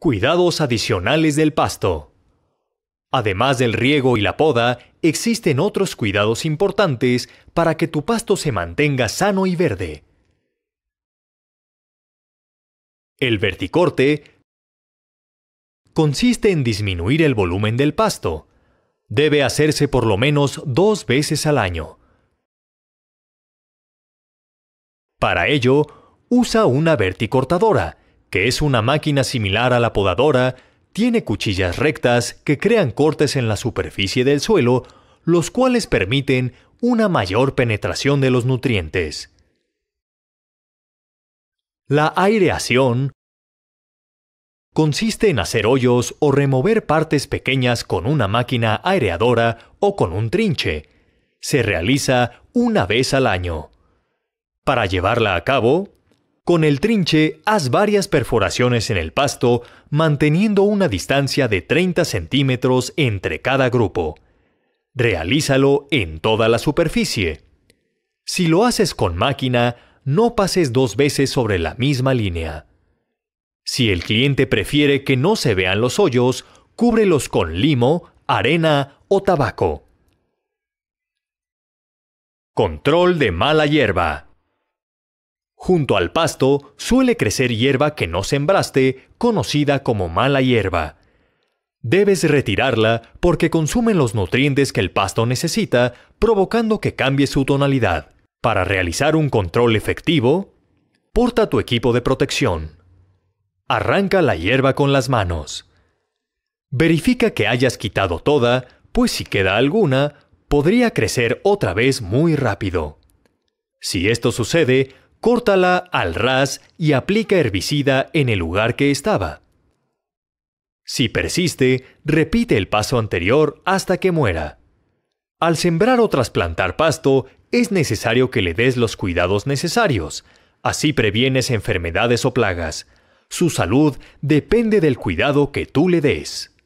Cuidados adicionales del pasto. Además del riego y la poda, existen otros cuidados importantes para que tu pasto se mantenga sano y verde. El verticorte consiste en disminuir el volumen del pasto. Debe hacerse por lo menos dos veces al año. Para ello, usa una verticortadora, que es una máquina similar a la podadora, tiene cuchillas rectas que crean cortes en la superficie del suelo, los cuales permiten una mayor penetración de los nutrientes. La aireación consiste en hacer hoyos o remover partes pequeñas con una máquina aireadora o con un trinche. Se realiza una vez al año. Para llevarla a cabo, con el trinche, haz varias perforaciones en el pasto, manteniendo una distancia de 30 centímetros entre cada grupo. Realízalo en toda la superficie. Si lo haces con máquina, no pases dos veces sobre la misma línea. Si el cliente prefiere que no se vean los hoyos, cúbrelos con limo, arena o tabaco. Control de mala hierba. Junto al pasto suele crecer hierba que no sembraste, conocida como mala hierba. Debes retirarla porque consume los nutrientes que el pasto necesita, provocando que cambie su tonalidad. Para realizar un control efectivo, porta tu equipo de protección. Arranca la hierba con las manos. Verifica que hayas quitado toda, pues si queda alguna, podría crecer otra vez muy rápido. Si esto sucede, córtala al ras y aplica herbicida en el lugar que estaba. Si persiste, repite el paso anterior hasta que muera. Al sembrar o trasplantar pasto, es necesario que le des los cuidados necesarios. Así previenes enfermedades o plagas. Su salud depende del cuidado que tú le des.